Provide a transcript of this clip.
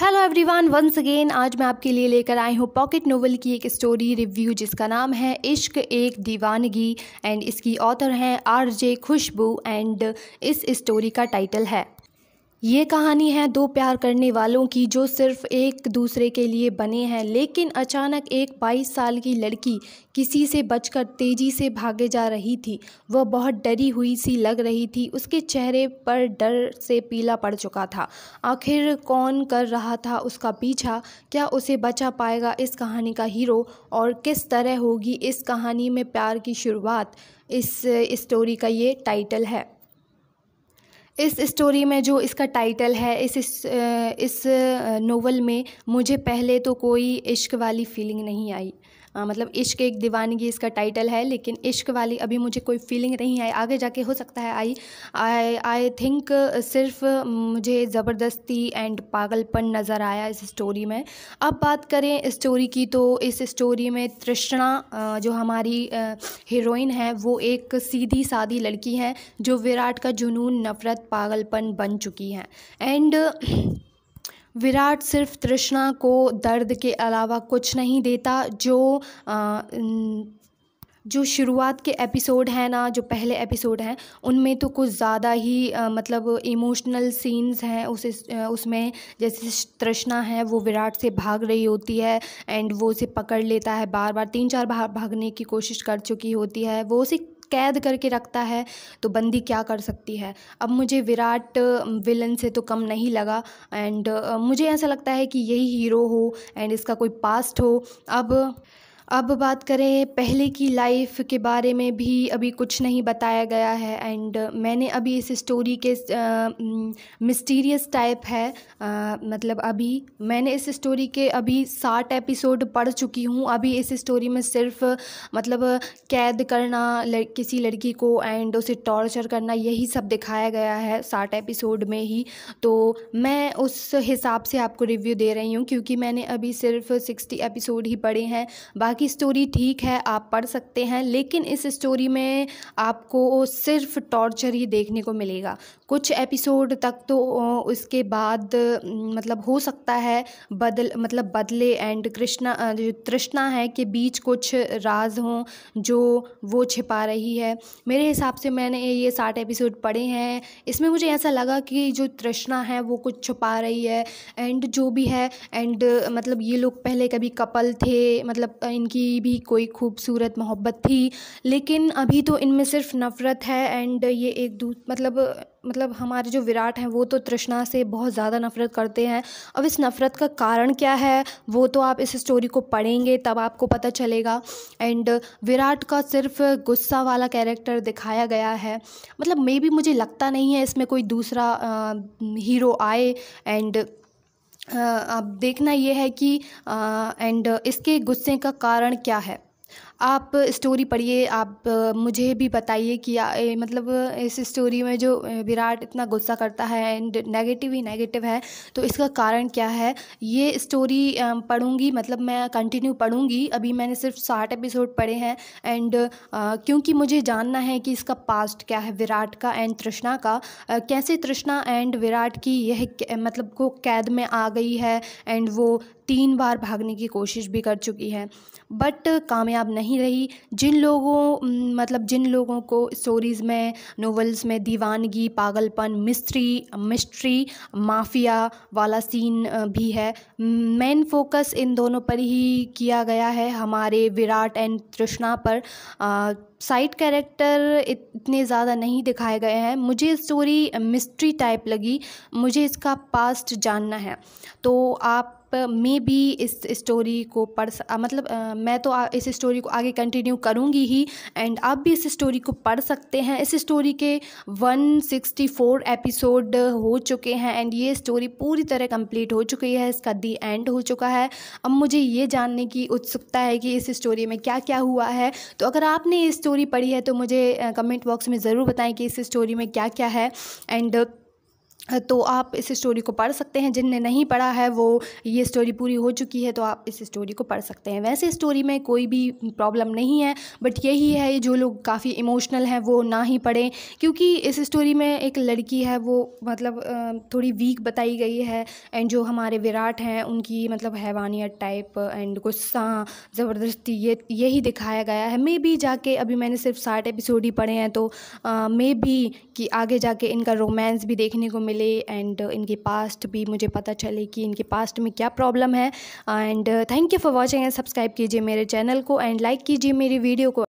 hello everyone once again आज मैं आपके लिए लेकर आई हूँ पॉकेट नोवेल की एक स्टोरी रिव्यू जिसका नाम है इश्क एक दीवानगी एंड इसकी ऑथर हैं आर जे खुशबू एंड इस स्टोरी का टाइटल है ये कहानी है दो प्यार करने वालों की जो सिर्फ एक दूसरे के लिए बने हैं लेकिन अचानक एक 22 साल की लड़की किसी से बचकर तेज़ी से भागे जा रही थी वह बहुत डरी हुई सी लग रही थी उसके चेहरे पर डर से पीला पड़ चुका था आखिर कौन कर रहा था उसका पीछा क्या उसे बचा पाएगा इस कहानी का हीरो और किस तरह होगी इस कहानी में प्यार की शुरुआत इस स्टोरी का ये टाइटल है इस स्टोरी में जो इसका टाइटल है इस इस, इस नोवेल में मुझे पहले तो कोई इश्क वाली फीलिंग नहीं आई आ, मतलब इश्क एक दीवानगी इसका टाइटल है लेकिन इश्क वाली अभी मुझे कोई फीलिंग नहीं आई आगे जाके हो सकता है आई आई आई थिंक सिर्फ मुझे ज़बरदस्ती एंड पागलपन नज़र आया इस स्टोरी में अब बात करें स्टोरी की तो इस स्टोरी में तृष्णा जो हमारी हीरोइन है वो एक सीधी सादी लड़की है जो विराट का जुनून नफरत पागलपन बन चुकी हैं एंड विराट सिर्फ तृष्णा को दर्द के अलावा कुछ नहीं देता जो जो शुरुआत के एपिसोड हैं ना जो पहले एपिसोड हैं उनमें तो कुछ ज़्यादा ही आ, मतलब इमोशनल सीन्स हैं उसे उसमें जैसे तृष्णा है वो विराट से भाग रही होती है एंड वो उसे पकड़ लेता है बार बार तीन चार बार भागने की कोशिश कर चुकी होती है वो उसे कैद करके रखता है तो बंदी क्या कर सकती है अब मुझे विराट विलन से तो कम नहीं लगा एंड मुझे ऐसा लगता है कि यही हीरो हो एंड इसका कोई पास्ट हो अब अब बात करें पहले की लाइफ़ के बारे में भी अभी कुछ नहीं बताया गया है एंड मैंने अभी इस स्टोरी के मिस्टीरियस टाइप है आ, मतलब अभी मैंने इस स्टोरी के अभी साठ एपिसोड पढ़ चुकी हूँ अभी इस स्टोरी में सिर्फ मतलब कैद करना लड़, किसी लड़की को एंड उसे टॉर्चर करना यही सब दिखाया गया है साठ एपिसोड में ही तो मैं उस हिसाब से आपको रिव्यू दे रही हूँ क्योंकि मैंने अभी सिर्फ सिक्सटी एपिसोड ही पढ़े हैं बाकी बाकी स्टोरी ठीक है आप पढ़ सकते हैं लेकिन इस स्टोरी में आपको सिर्फ टॉर्चर ही देखने को मिलेगा कुछ एपिसोड तक तो उसके बाद मतलब हो सकता है बदल मतलब बदले एंड कृष्णा जो तृष्णा है के बीच कुछ राज हों जो वो छिपा रही है मेरे हिसाब से मैंने ये साठ एपिसोड पढ़े हैं इसमें मुझे ऐसा लगा कि जो तृष्णा है वो कुछ छुपा रही है एंड जो भी है एंड मतलब ये लोग पहले कभी कपल थे मतलब इन इनकी भी कोई खूबसूरत मोहब्बत थी लेकिन अभी तो इनमें सिर्फ नफ़रत है एंड ये एक दू मतलब मतलब हमारे जो विराट हैं वो तो तृष्णा से बहुत ज़्यादा नफ़रत करते हैं अब इस नफ़रत का कारण क्या है वो तो आप इस स्टोरी को पढ़ेंगे तब आपको पता चलेगा एंड विराट का सिर्फ गुस्सा वाला कैरेक्टर दिखाया गया है मतलब मे भी मुझे लगता नहीं है इसमें कोई दूसरा हीरो आए एंड अब देखना यह है कि एंड इसके गुस्से का कारण क्या है आप स्टोरी पढ़िए आप मुझे भी बताइए कि मतलब इस स्टोरी में जो विराट इतना गुस्सा करता है एंड नेगेटिव ही नेगेटिव है तो इसका कारण क्या है ये स्टोरी पढ़ूँगी मतलब मैं कंटिन्यू पढ़ूंगी अभी मैंने सिर्फ साठ एपिसोड पढ़े हैं एंड क्योंकि मुझे जानना है कि इसका पास्ट क्या है विराट का एंड तृष्णा का कैसे तृष्णा एंड विराट की यह मतलब को कैद में आ गई है एंड वो तीन बार भागने की कोशिश भी कर चुकी है बट कामयाब नहीं रही जिन लोगों मतलब जिन लोगों को स्टोरीज़ में नोवेल्स में दीवानगी पागलपन मिस्ट्री मिस्ट्री माफिया वाला सीन भी है मेन फोकस इन दोनों पर ही किया गया है हमारे विराट एंड तृष्णा पर साइड कैरेक्टर इतने ज़्यादा नहीं दिखाए गए हैं मुझे स्टोरी मिस्ट्री टाइप लगी मुझे इसका पास्ट जानना है तो आप आप मे भी इस स्टोरी को पढ़ मतलब आ, मैं तो आ, इस स्टोरी को आगे कंटिन्यू करूँगी ही एंड आप भी इस स्टोरी को पढ़ सकते हैं इस स्टोरी के 164 एपिसोड हो चुके हैं एंड ये स्टोरी पूरी तरह कंप्लीट हो चुकी है इसका दी एंड हो चुका है अब मुझे ये जानने की उत्सुकता है कि इस स्टोरी में क्या क्या हुआ है तो अगर आपने ये स्टोरी पढ़ी है तो मुझे कमेंट बॉक्स में ज़रूर बताएं कि इस स्टोरी में क्या क्या है एंड तो आप इस स्टोरी को पढ़ सकते हैं जिनने नहीं पढ़ा है वो ये स्टोरी पूरी हो चुकी है तो आप इस स्टोरी को पढ़ सकते हैं वैसे स्टोरी में कोई भी प्रॉब्लम नहीं है बट यही है जो लोग काफ़ी इमोशनल हैं वो ना ही पढ़ें क्योंकि इस स्टोरी में एक लड़की है वो मतलब थोड़ी वीक बताई गई है एंड जो हमारे विराट हैं उनकी मतलब हैवानियत टाइप एंड गुस्सा ज़बरदस्ती ये यही दिखाया गया है मे बी जाके अभी मैंने सिर्फ साठ एपिसोड ही पढ़े हैं तो मे बी कि आगे जाके इनका रोमांस भी देखने को मिले एंड uh, इनके पास्ट भी मुझे पता चले कि इनके पास्ट में क्या प्रॉब्लम है and thank you for watching and subscribe कीजिए मेरे चैनल को एंड लाइक कीजिए मेरी वीडियो को